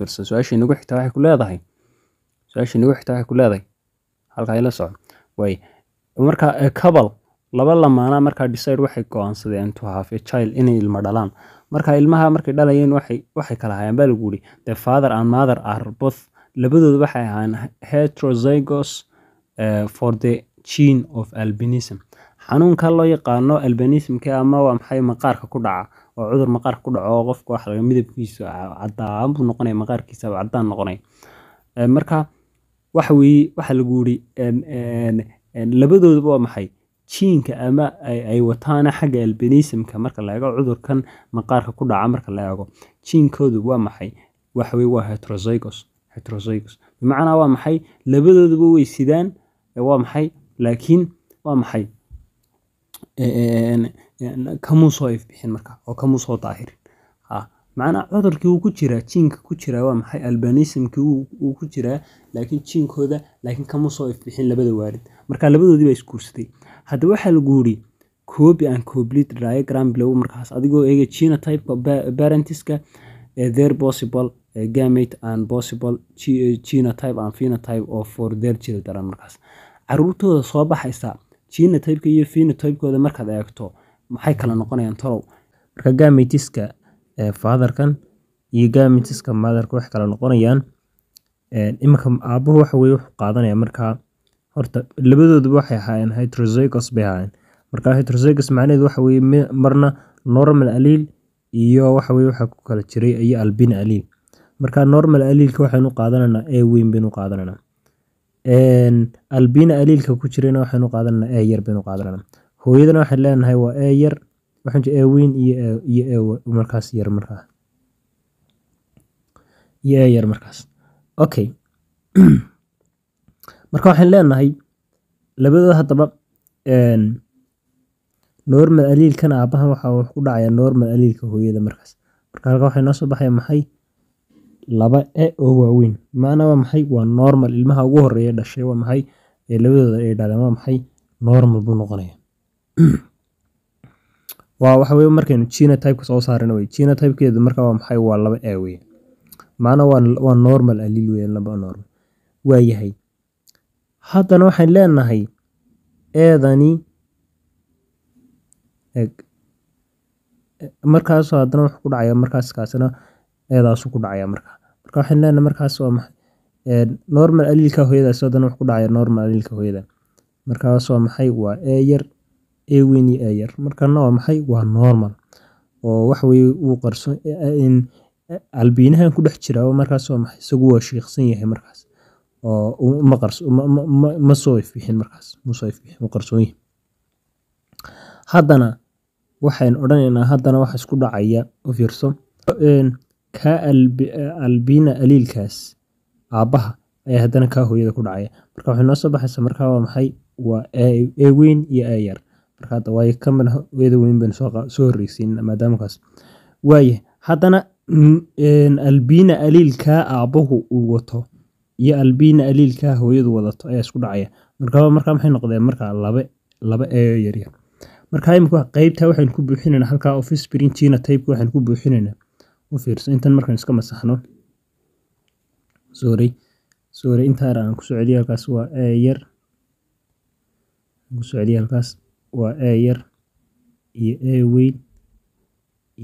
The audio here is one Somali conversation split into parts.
fiirso su-aasha inagu xigtaa waxay ku leedahay su-aasha inagu xigtaa waxay ku leedahay halkaa ila soco waay markaa eh, kabal laba lamaana markaa decide waxay go-aansadeen to have a child inay ilmo dhalaan marka ilmaha markay dhalayeen waxay kala hayaan baa lagu yiri the father and mother are both labadooda waxay ahaan heterozygos eh, for the gene of albinism xanuunka loo yaqaano albinismka ama waa maxay maqaarka ku dhaca oo cudur maqaarka ku dhaco qofka wax laga midabkiisu cadaan buu noqonaya maqaarkiisa cadaan noqonaya marka waxa weye waxa lagu yiri labadoodaba waa maxay jiinka ama ay wataana xagga albinismka marka la eego cudurkan maqaarka ku dhaca marka la eego jiinkoodu waa maxay waxaweye waa heterozygos heterozygos bimacnaa waa maxay labadooduba way sidaan waa maxay laakiin waa maxay kamuu ifbixin marka oo kamuu daahirin macnaa cudurkii wuu ku jiraa jiinka ku jiraa waa maxay albanismkii wuu ku jiraa laakiin jiinkooda laakiin kamuu soo ifbixin labada waarid marka labadoodii baa isguursaday hadda waxaa lagu yiri koobi aan complete diagram bilow markaas adigoo eega genotype parentiska eh, their possible eh, gamate and possible eh, genotype and phenotype of for their children markaas caruurtooda soo baxaysa genotype-ka iyo phenotype markaad eegto maxay kala noqonayaan tolow marka gaameytiska faadarkan iyo gaameytiska maadarka wax kala noqonayaan iminka aabuhu waxa weye wuxuu qaadanaya markaa horta labadooduba waxay ahaayeen hydrozygos bay ahaayeen marka hydrozygos macnaheedu waxa weye marna normal aliil iyo waxa weye waxa ku kala jiray iyo albin aliil marka normal aliilka waxaynu qaadanaynaa e weyn baynu qaadananaa albina aliilka ku jirayna waxaynu qaadananaa e yar baynu qaadananaa hooyadana waxaan leenahay waa ee yar waxaan ee weyn iyo markaas yar markaa iyo ee yar markaas okay marka waxaan leenahay labadooda haddaba normal aliilkana aabahan waxaa wax ku dhacaya normal aliilka hooyada markaas marka halka waxay noo soo baxaya maxay laba e oo waaweyn macnaa waa maxay waa normal ilmaha ugu horeeya dhashay waa maxay ee labadooda ay dhaleen waa maxay normal buu noqonaya waa waxa weye markaynu genotype-ka soo saarana wey genotype-keedu marka waa maxay waa laba a wey maana waa normal aliil wey laba normal waa haddana waxaan leenahay eedani eg e, markaas haddana wax ku dhacaya markaas kaasina eedaasu ku dhacaya markaa marka waxaan leenahay markaas waa maxay e, normal aliilka hooyadaas haddana wax ku dhacaya normal aliilka hooyada markaas waa maxay waa ee yar A weyn iyo A yar marka nooca maxay waa normal oo wax weye uu qarsoon albinahan ku dhex jira markaas oo maxay isagu waa shiiqsan yahay markaas oo ma qarso ma soo ifbixin markaas ma soo ifbixin wuu qarsoon yahay haddana waxaan odhanaynaa haddana waxa isku dhacaya u fiirso kaa albiina aliilkaas aabbaha ayaa haddana kaa hooyada ku dhacaya marka waxay noo soo baxaysa marka waa maxay waa A weyn iyo A yar marka hadda waayo kaman ah hooyada weyn bayna soo horeysiin maadaamakaas waaye haddana albiina aliilkaa aabahu uu wato iyo albiina aliilkaa hooyadu wadato ayaa isku dhacaya marka markaa maxay noqdeen markaa labe laba eeyo yaryar marka imika qeybtaa waxaynu ku buuxinaynaa halkaa office printina taybka waxaynu ku buuxinaynaa u fiirso intan markaan iska masaxno sorry sorry intaa aan ku soo halkaas waa eeyar aan ku soo halkaas waa ee yar iyo e weyn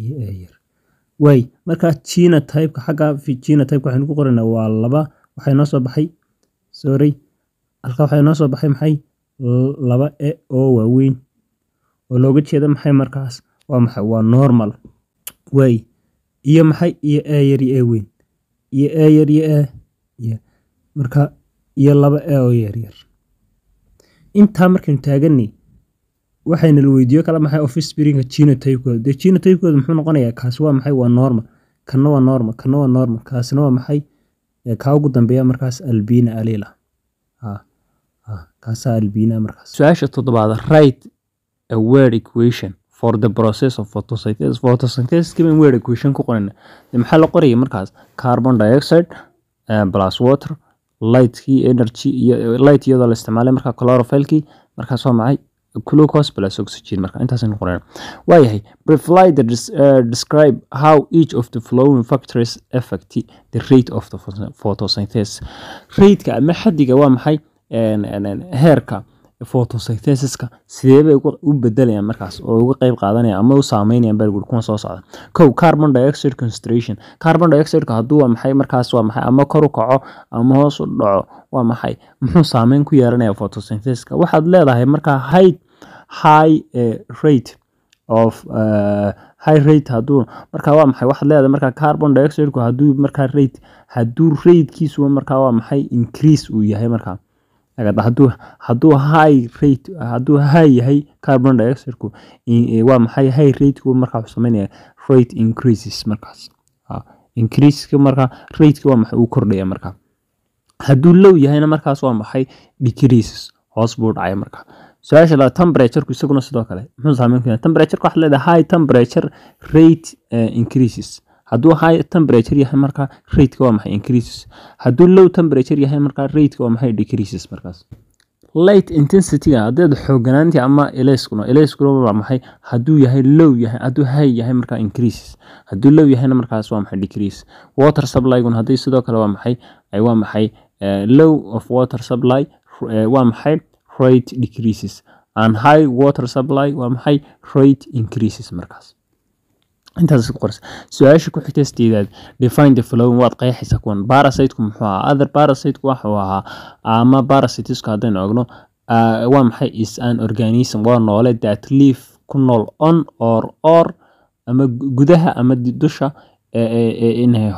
iyo e yar way markaa genotype-ka xagga genotype-ka waxaynu ku qoranaa waa laba waxaa noo soo baxay sorry halkaa waxaa noo soo baxay maxay laba e oo waaweyn oo looga jeeda maxay markaas waa maxay waa normal way iyo maxay iyo ee yar iyo e weyn iyo e yar iyo e y marka iyo laba e oo yaryar intaa markaynu taaganay waxayna la weydiiyo kala maxay office spiringa genotype-kooda dee genotype-kooda muxuu noqonayaa kaasi waa maxay waa normal kana waa normal kana waa normal kaasina waa maxay kaa ugu dambeeya markaas albina alila ah, ah, kaasaa albina markaas su-aasha toddobaad right a word equation for the process of photosynthesis photosynthesis kaban word equation ku qorayna dee maxaa la qoraya markaas carbon dioxide plus water lightkii energy iyo light iyadoo la isticmaalay markaa chlorophyllkii markaas waa maxay glucose plus oxygen marka intaasaynu qoreen waayahay preflider eh, describe how each of the flowing factors affect the rate of the photosynthesis rateka ama xadiga waa maxay heerka photosynthesiska sidee u bedelayaan markaas oo uga qeyb qaadanayaan ama u saameynayaan baa kuwan soo socda kow carbon dioxide concentration carbon dioxideka hadduu waa maxay markaas waa maxay ama kor u kaco ama hoos u dhaco waa maxay muxuu saameyn ku yeelanaya photosynthesiska waxaad leedahay markaa hayd Eh, eh, high rate of high rate haduu markaa waa maxay waxaad leedahay markaa carbon dioxideku haduu markaa rate haduu ratekiisu markaa waa maxay increase uu yahay markaa haduu haduu high rate haduu high yahay carbon dioxideku eh, waa maxay high rateku markaa wuxuu sameynaya rate increases markaas ah, increaseka markaa rateka waa maxay uu kordhaya markaa hadduu low yahayna markaas waa maxay decreases hoos buu dhacay marka su-aasha labaad temperaturku isaguna sidoo kale muxuu saameyn ku temperatureka waxaad leedahay high temperature rate eh, increases hadduu high temperature yahay marka rateka waa maxay increases hadduu low temperature yahay marka rateka waa maxay decreases markaas light intensityga hadeed xooganaantii ama eleyskuna eleyskuna waa maxay hadduu yahay low yahay hadduu high yahay markaa increases hadduu low yahayna markaas waa maxay decrease water supply-guna sidoo kale waa maxay waa maxay eh, low of water supply eh, waa maxay rate decreases and high water supply waa maxay rate increases markaas intaas isku qorsa su-aasha ku xigta steedaad define the following waad qeexaysaa kuwan parasiteku muxuu ahaa other parasiteku waxuu ahaa ama parasitisku haddaynu ogno waa maxay is an organism waa noole that leaf ku nool on or or ama gudaha ama dusha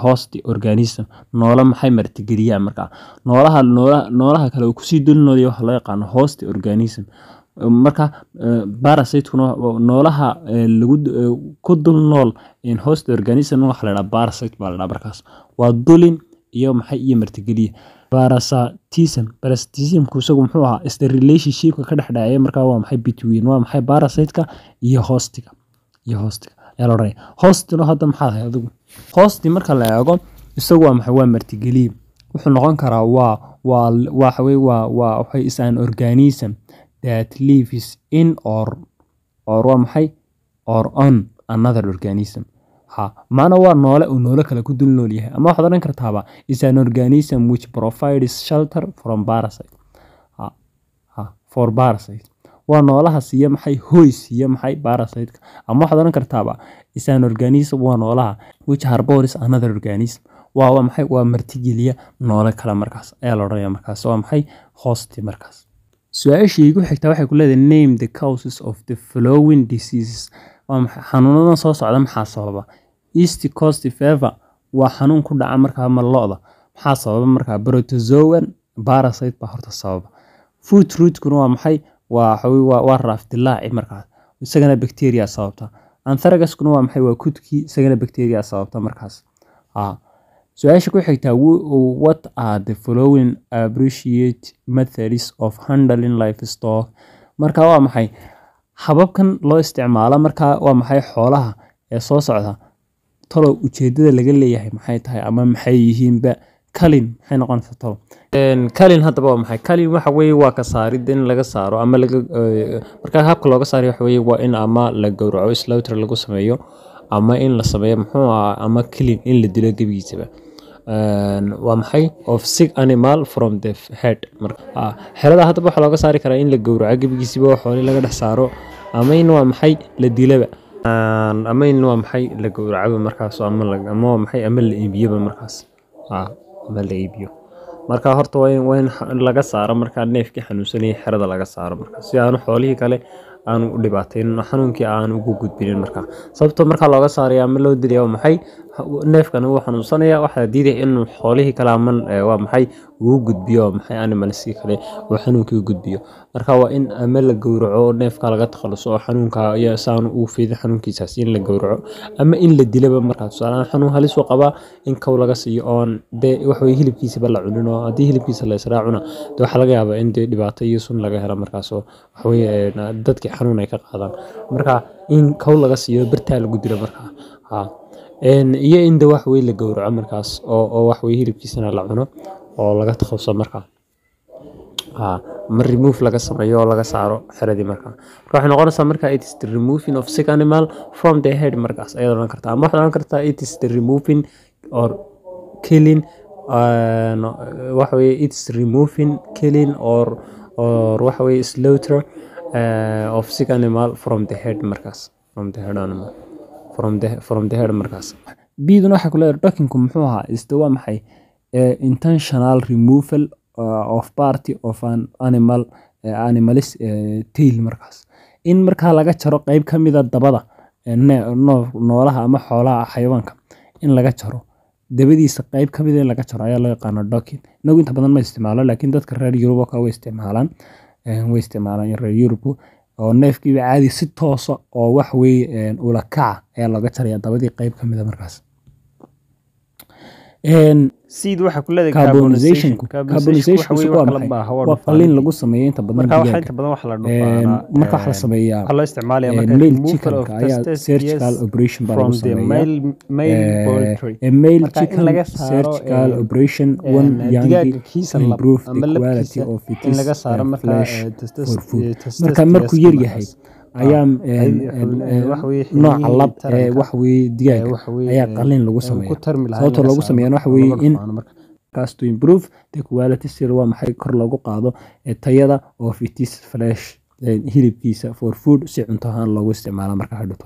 hoosti organism noola maxay martigeliyaan markaa noolaha noolaha kale oo kusii dulinooday waxaa loo yaqaano hoosti organism marka barasitkuna noolaha lagu ku dul nool host organism waxaa la dhaha barasite baa la dhaha markaas waa dulin iyo maxay iyo martigeliye parasitism parasitismku isagu muxuu ahaa isla relationshipka ka dhexdhacaya markaa waa maxay between waa maxay barasiteka iyo hoostiga iyo hoostiga ayaa la odhanaya hoostino hadda maxaad hay adigu hoostii marka la eego isagu waa maxay waa martigeliye wuxuu noqon karaa waa waa waxa organism that lives in or or waa maxay or on another organism ha maana waa noole uu noole kale ku dul nool yahay ama waxaad odhan kartaaba is an organism which provides shelter from parasite ha ha for parasite waa noolaha siiya maxay hoy siiya maxay barasiteka ama waxaad ohan kartaaba isan organism waa noolaha which harboris another organism waa maxay waa martigeliya noolo kale markaas ayaa la odhanaya markaas waa maxay hosti markaas su-aashii igu waxay ku leedahay name the causes of the flowing diseases waa maxay xanuunadan soo socda maxaa sababa east cost fever waa xanuun ku dhaca markaa ma lo-da maxaa sababa markaa protozoan barasite baa horta sababa food rootkuna waa maxay waa dilaaci markaas isagana bacteria sababta anthragasna waa isagana bacteria ah, ku xigtaa what maxay hababkan loo isticmaala marka waa xoolaha ee soo socda talow ujeedada laga leeyahay maxay tahay ama yihiinba calin maxay noqonaysaa toban calin haddaba waa maxay calin waxa weeye waa ka saarid in laga saaro ama laga eh, habka looga saarayo waxa weeye waa in ama la gowraco slowter lagu sameeyo ama in la sameeyo muxuu aha ama calin in la dilo gebigiisaba waa maxay of sick animal from the head xelada haddaba waxaa looga saari karaa in la gowraco gebigiisiba oo laga dhex saaro ama in waa maxay la dilaba ama in waa maxay la gowracaba markaas ama maxay ama la iibiyaba markaas ma la iibiyo marka horta waa in laga saaro markaa neefkii xanuunsanayay xerada laga saaro marka si aanu xoolihii kale aanu u dhibaataynin xanuunkii aanu ugu gudbinin marka sababto markaa looga saaraya ama loo dilaya waa maxay neefkana wuu xanuunsanayaa waxaa diidaya inuu xoolihii kale aman waa maxay uu gudbiyo maxay animalski kale uu xanuunka gudbiyo marka waa in ama ah, la gowraco neefka laga takhaluso oo xanuunka saan uu fiido xanuunkiisaas in la gowraco ama in la dilaba markaa tusaaleaan xanuun halis uu qabaa in kow laga siiyo oon dee waxway hilibkiisaba la cunin oo haddii hilibkiisa la israacuna dee waxaa laga yaabaa in dee dhibaato iyo sun laga helo markaasoo waxaweye eh, dadkii xanuun ay ka qaadaan marka in kow laga siiyo birtaa lagu dilo markaa haa iyo in de wax wey la gowraco markaas oo wax hilibkiisana la cuno oo laga takhasusay markaa ah, mar remove laga sameeyo oo laga saaro xeradii markaa marka waxay noqonaysaa marka it is the removing of sick animal from the head markaas ayaad odhan kartaa ama waxaad odhan it is the removing or killing ah, waxa weye it removing killing or or waxa weye slaughter eh, of sick animal from the head markaas from the head animal from the from the head markaas biiduna waxaa kuleedahay er, dhaqinku muxuu ahaa istawa maxay uh, intentional removal uh, of party of an animal e, animalist e, tail markaas in markaa laga jaro qeyb ka mida dabada noolaha ama xoolaha xayawaanka in laga jaro dabadiisa qeyb kamid in laga jaro ayaa loo yaqaana docking inagu inta badan ma isticmaalo laakiin dadka reer yurub oo kale way isticmaalaan way isticmaalaan reer yurub oo neefkiiba caadi si toosa oo wax weeye ula kaca ayaa looga jaraya dabadii qeyb kamida markaas waa faliin lagu sameeyo inta badanmarka la sameeyamail chickenka ayaa surgical operation baa lagu sameeyamail chicken surgical operation one young improve the of its uh, flesh for food marka markuu yaryahay ayaam nooca lab ee waxweye digaaga ayaa qalin lagu eh, sameeya sababta loogu sameeyana waxa weeye in markaas to improve the quality sir waa maxay kor loogu qaado eh, tayada of it is eh, hilibkiisa for food si cunto ahaan loogu isticmaala marka hadhowto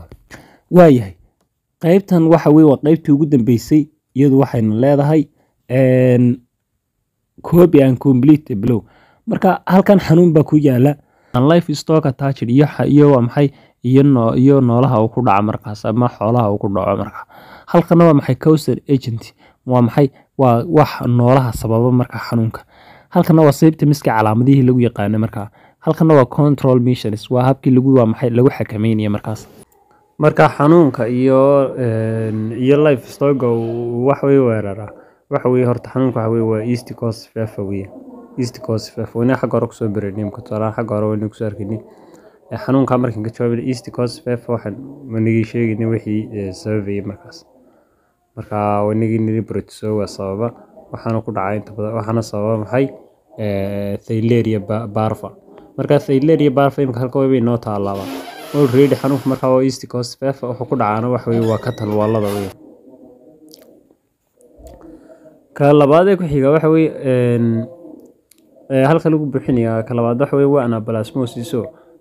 waayahay qeybtan waxa weye waa qeybtii ugu dambeysay iyadu waxayna leedahay copy and complete blow marka halkan xanuun baa ku yaala life stock attached iyo waa maxay iyo noolaha uu ku dhaco markaas ama xoolaha uu ku dhaco markaa halkana waa maxay cowsar agent waa maxay waa wax noolaha sababa markaa xanuunka halkana waa symptomska calaamadihii lagu yaqaana markaa halkana waa control missions waa habkii lagu waa maxay lagu xakameynaya markaas marka xanuunka iyo iyo life stock way weeraraa waxa weeye horta xanuunka waxa weeye waa east coast faafa weeye East Coast Fafooyinaha xagga hore kusoo bireynay mkutaalaan xagga hore wayna kusoo arkayni eh, xanuunka markan ka jawaabay East Coast Faf waxaan wanigi sheegayna wixii eh, sababay markaas marka wanigi nili brotiso waa sababa waxaana ku dhacay inta badan waxaana sababa maxay eh, thaileria barfa marka thaileria barfa imka halka wayba inoo taalaaba already xanuunka marka waa East Coast Faf wuxuu ku dhacaana wax weeye waa ka talwaalada weeye ka labaad ee ku xiga waxa weeye Eh, halka lagu buuxinaya ka labaad waxa weye waa anaplasmosis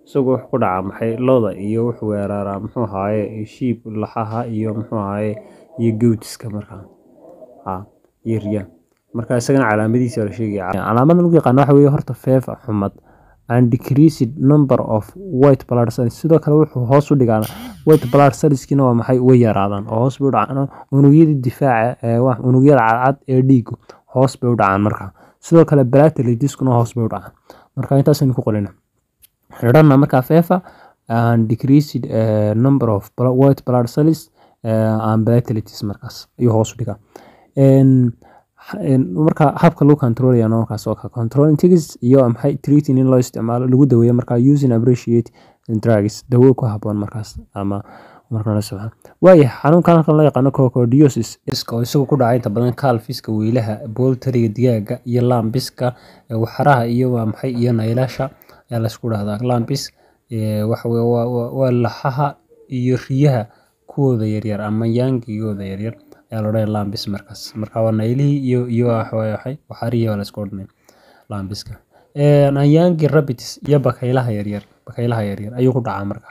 isagoo wax ku dhaca maxay loda iyo wuxuu weeraraa muxuu ahaaye shiib laxaha iyo muxuu ahaaye iyo gowtiska markaa ah, iyo riyaa marka isagana calaamadiisa la sheegaya calaamada lagu yaqaano waxa weye horta feef xumad and decreased number of white blood cells sidoo kale wuxuu hoos u dhigaa white blood cellskina waa maxay way yaraadaan oo hoos bay u dhacaan unugyadii difaaca eh, unugyada cadcad ee dhiigu hoos bay u dhacaan markaa sidoo kale blately diskuna hoos bay u dhacaa marka intaasaynu ku qolina xidhanna markaa fefa and decreased eh, number of white blood cells an and platelets markaas ayuu hoos u dhigaa marka habka loo controlaya markaas oo kale controlling tickets iyo maxay treating in loo isticmaalo lagu daweeyo marka using appreciate drugs dawo ku haboon markaas ama waaye xanuunkan halkan loo yaqaano cocodiosis oo isagu ku dhaca inta badan kaalfiska weylaha booltariga digaaga iyo lambiska waxaraha iyo waa maxay iyo naylasha ayaa laysku dhahdaa laambis waxaweye laxaha iyo riyaha kuwooda yaryar ama yaangigooda yaryar ayaa lodhan lambis markaas marka waa nailihi iyo iyo ah waxaarihi waa la isku odhanay lambiska anyaangi rabbits iyo bakaylaha yaryar bakaylaha yaryar ayuu ku dhacaa marka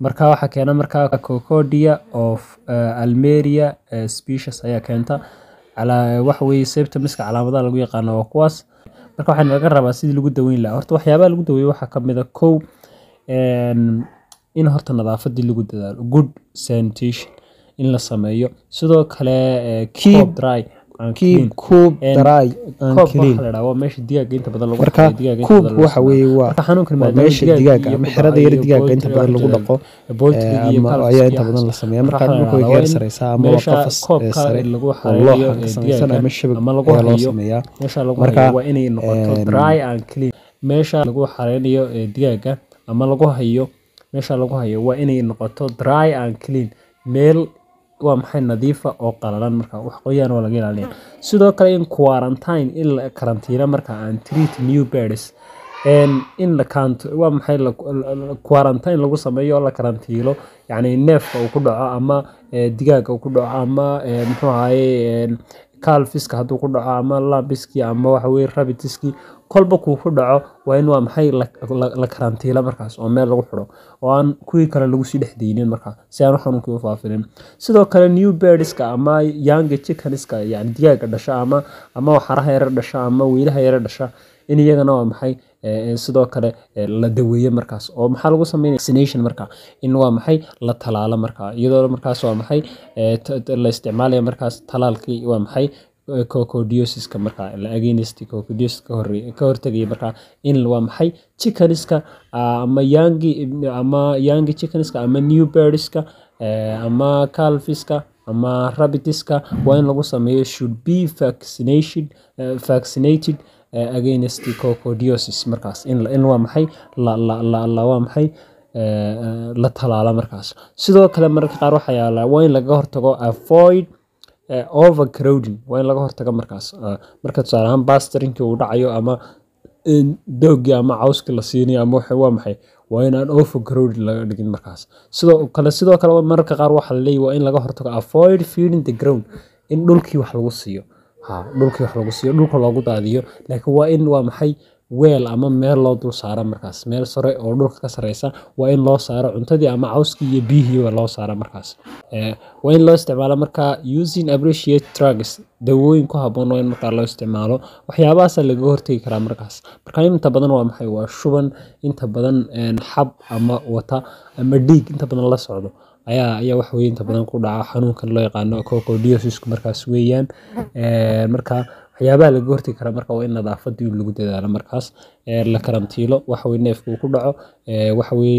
marka waxaa keena markaa cocodia of eh, almeria eh, species ayaa keenta waxaweye seybta miska calaamadaha lagu yaqaano waa kuwaas marka waxaa laga rabaa sidii lagu daweyn lahaa horta waxyaabaha lagu daweeye waxaa kamid a ah kow in horta nadaafadii lagu dadaalo good sanitation in la sameeyo sidoo kale eh, meesha digaaga eh, ama xerada yar digaaga inta lagu dhaqo ayaa inta badan la sameeya markaad dhulka heer ama eh, waa qafas sare oo loo sameeyaa lagu xareynayo digaaga ama lagu hayo meesha lagu hayo waa inay noqoto dry and clean meel waa maxay nadiifa oo qalalan marka wax qoyaan waa laga ilaaliya sidoo kale in quarantine in la karantiina marka aan treat new birds in la waa maxay quarantine lagu sameeyo oo la karantiilo yacni neefka uu ku dhaco ama eh, digaaga uu ku dhaco ama eh, muxuu ahaye calfiska hadduu ku dhaco ama labiskii ama waxa weye rabitiskii kolba kuu ku dhaco waa in waa maxay la karantiila markaas oo meel lagu xidho oo aan kuwii kale lagu sii dhexdeynin markaa si aan xanuunkii u faafinin sidoo kale new birdska ama yanga chickenska yani digaaga dhasha ama ama xaraha yare dhasha ama wiilaha yare dhasha in iyagana waa maxay sidoo kale la daweeye markaas oo maxaa lagu sameynaya vaccination marka in waa maxay la talaalo markaa iyadoo markaas waa maxay la isticmaalaya markaas talaalkii waa maxay coccidiosis markaa against coccidiosis ka horreey ka hortagaya markaa in waa maxay chickenska ama yangi ama yangi chickenska ama new birdska ama calfiska ama rabbitiska waa in lagu sameeyo should be vaccination vaccinated against coccidiosis markaas in in waa maxay la la la la waa maxay la talaala markaas sidoo kale mararka qaar waxaa yaala waa in laga hortago avoid overcrowding waa in laga hortaga markaas ah, marka tusaale ahaan bastrinki uu dhacayo ama doogii ama cawskii la siinayo ama waa maxay waa in aan overcrowding laga dhigin markaas sidoo kale sidoo kale mararka qaar waxaa laleeyahy waa in laga hortago avoid feeling the ground in dhulkii wax lagu siiyo ha ah, dhulkii wax lagu siiyo dhulka loogu daadiyo laakiin waa in waa maxay weel ama meel loo dul saara markaas meel sare oo dhulka ka sareysa waa in loo saaro cuntadii ama cawskii iyo biyihii waa loo saara markaas eh, waa in loo isticmaalo markaa using appreciate drugs dawooyin ku habboon waa in markaa loo isticmaalo waxyaabahaasa laga hortegi karaa markaas marka inta badan waa maxay waa shuban inta badan xab ama wata ama dhiig inta badan la socdo ayaa ayaa wax inta badan ku dhaca xanuunkan loo yaqaano cocodiosis markaas weeyaan eh, marka waxyaabaha laga hortagi kara marka waa in nadaafadii lagu dadaalo markaas la karantiilo waxa neefka uu ku dhaco waxa way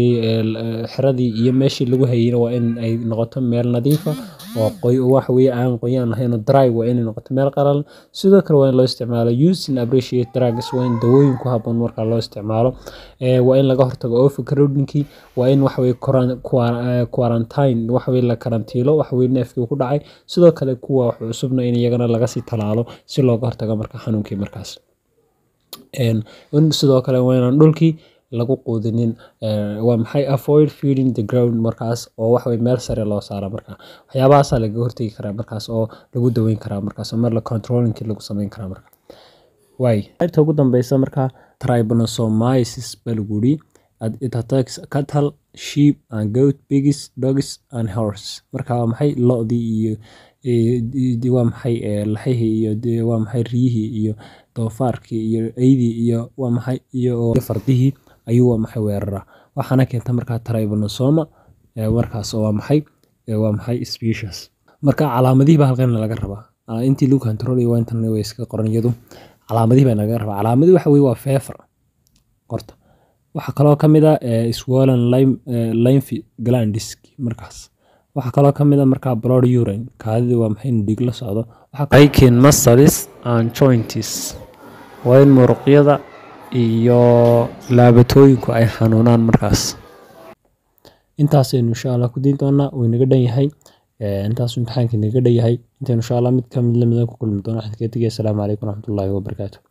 xiradii iyo meeshii lagu hayeyna waa in ay noqoto meel nadiif ah oo qoy waxa aan qoyaan lahayn oo dry waa inay noqoto meel qalalan sidoo kale waa in loo isticmaalo using appreciate drugs waa in dawooyin ku habboon marka loo isticmaalo waa in laga hortago overcrowdingkii waa in waxa quarantine waxa la karantiilo waxa neefkii uu ku dhacay sidoo kale kuwa wax cusubna in iyagana laga sii talaalo si looga hortago marka xanuunkii markaas sidoo kale waa dhulkii lagu quudinin waa maxay avoid feeding the ground markaas oo wax way meel sare loo saara marka waxyaabahaasa laga hortegi karaa markaas oo lagu daweyn karaa markaas oo mar la controlingkii lagu sameyn karaa marka way qaybta ugu dambeysa marka tribanosomiasis baa lagu yidhi it attacks cattle sheep and goat piggies dogs and horse marka maxay lo iyo waa maxay laxihii iyo dee waa maxay riyihii iyo doofaarkii iyo eydii iyo waa maxay iyo fardihii ayuu waa maxay weeraraa waxaana keenta markaa tribalisoma markaas waa maxay waa maxay species marka calaamadihii baa halkan laga rabaa intii lagu controlay waa intan way iska qoran iyadu calaamadihii baa laga rabaa calaamadi waxa weye waa feefar horta waxaa kaloo ka ah swollen lymph glands markaas waxaa kaloo ka mid a ah markaa blood urine kaadidii waa maxay in dhiig la socdo aikin masalis and jointis waa in muruqyada iyo laabatooyinku ay xanuunaan markaas intaasaynu insha allah ku diin doonaa wuu inaga dhan yahay intaasuu imtixaanka inaga dhan yahay intaynu insha allah mid ka mid lamida ku kulmi doona xadkaga tegay assalaamu calaykum waraxmatullaahi wabarakaatu